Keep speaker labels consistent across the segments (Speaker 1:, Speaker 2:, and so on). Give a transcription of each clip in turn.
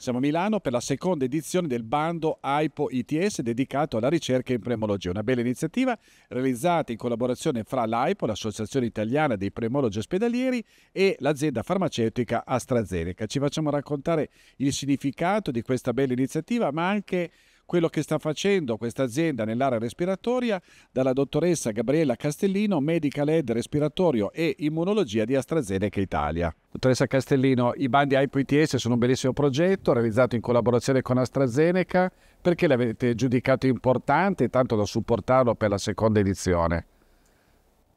Speaker 1: Siamo a Milano per la seconda edizione del bando AIPO ITS dedicato alla ricerca in premologia, una bella iniziativa realizzata in collaborazione fra l'AIPO, l'Associazione Italiana dei Premologi Ospedalieri e l'azienda farmaceutica AstraZeneca. Ci facciamo raccontare il significato di questa bella iniziativa, ma anche quello che sta facendo questa azienda nell'area respiratoria dalla dottoressa Gabriella Castellino, medica lead respiratorio e immunologia di AstraZeneca Italia. Dottoressa Castellino, i bandi IPTS sono un bellissimo progetto realizzato in collaborazione con AstraZeneca. Perché l'avete giudicato importante tanto da supportarlo per la seconda edizione?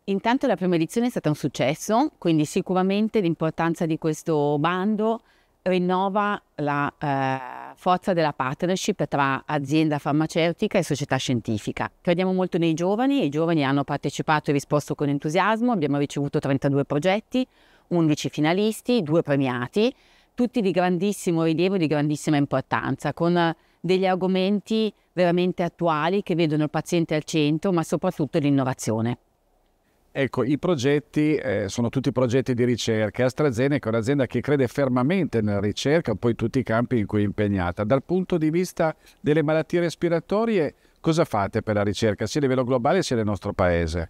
Speaker 2: Intanto la prima edizione è stata un successo, quindi sicuramente l'importanza di questo bando rinnova la... Eh forza della partnership tra azienda farmaceutica e società scientifica. Crediamo molto nei giovani, i giovani hanno partecipato e risposto con entusiasmo, abbiamo ricevuto 32 progetti, 11 finalisti, 2 premiati, tutti di grandissimo rilievo e di grandissima importanza, con degli argomenti veramente attuali che vedono il paziente al centro, ma soprattutto l'innovazione.
Speaker 1: Ecco, i progetti eh, sono tutti progetti di ricerca. AstraZeneca è un'azienda che crede fermamente nella ricerca, poi tutti i campi in cui è impegnata. Dal punto di vista delle malattie respiratorie, cosa fate per la ricerca, sia a livello globale sia nel nostro paese?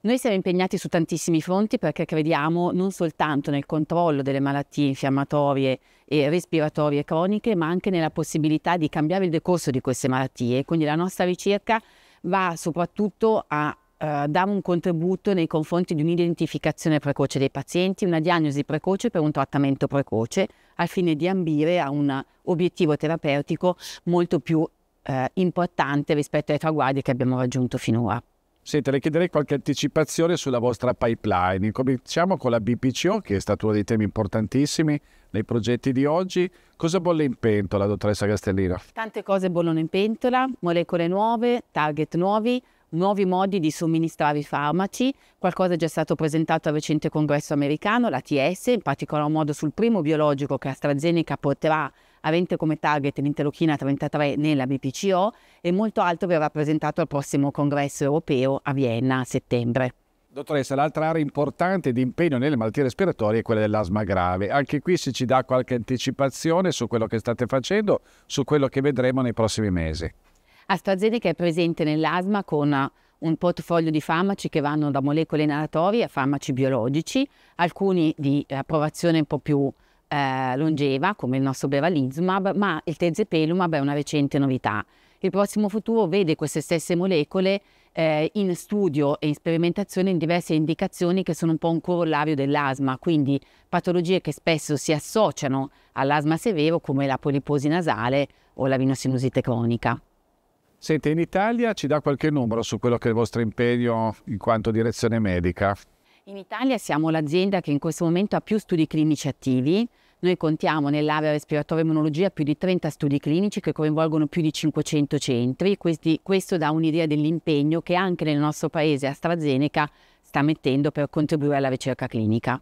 Speaker 2: Noi siamo impegnati su tantissimi fronti perché crediamo non soltanto nel controllo delle malattie infiammatorie e respiratorie croniche, ma anche nella possibilità di cambiare il decorso di queste malattie. Quindi la nostra ricerca va soprattutto a eh, dava un contributo nei confronti di un'identificazione precoce dei pazienti, una diagnosi precoce per un trattamento precoce, al fine di ambire a un obiettivo terapeutico molto più eh, importante rispetto ai traguardi che abbiamo raggiunto finora.
Speaker 1: Senta, le chiederei qualche anticipazione sulla vostra pipeline. Cominciamo con la BPCO, che è stato uno dei temi importantissimi nei progetti di oggi. Cosa bolle in pentola, dottoressa Castellino?
Speaker 2: Tante cose bollono in pentola, molecole nuove, target nuovi, nuovi modi di somministrare i farmaci, qualcosa è già stato presentato al recente congresso americano, l'ATS, in particolar modo sul primo biologico che AstraZeneca porterà avente come target l'interlochina 33 nella BPCO e molto altro verrà presentato al prossimo congresso europeo a Vienna a settembre.
Speaker 1: Dottoressa, l'altra area importante di impegno nelle malattie respiratorie è quella dell'asma grave. Anche qui se ci dà qualche anticipazione su quello che state facendo, su quello che vedremo nei prossimi mesi.
Speaker 2: AstraZeneca è presente nell'asma con un portfolio di farmaci che vanno da molecole inalatorie a farmaci biologici, alcuni di approvazione un po' più eh, longeva, come il nostro bevalizumab, ma il tezepelumab è una recente novità. Il prossimo futuro vede queste stesse molecole eh, in studio e in sperimentazione in diverse indicazioni che sono un po' un corollario dell'asma, quindi patologie che spesso si associano all'asma severo come la poliposi nasale o la vinosinusite cronica.
Speaker 1: Senti, in Italia ci dà qualche numero su quello che è il vostro impegno in quanto direzione medica?
Speaker 2: In Italia siamo l'azienda che in questo momento ha più studi clinici attivi. Noi contiamo nell'area respiratoria immunologia più di 30 studi clinici che coinvolgono più di 500 centri. Questi, questo dà un'idea dell'impegno che anche nel nostro paese AstraZeneca sta mettendo per contribuire alla ricerca clinica.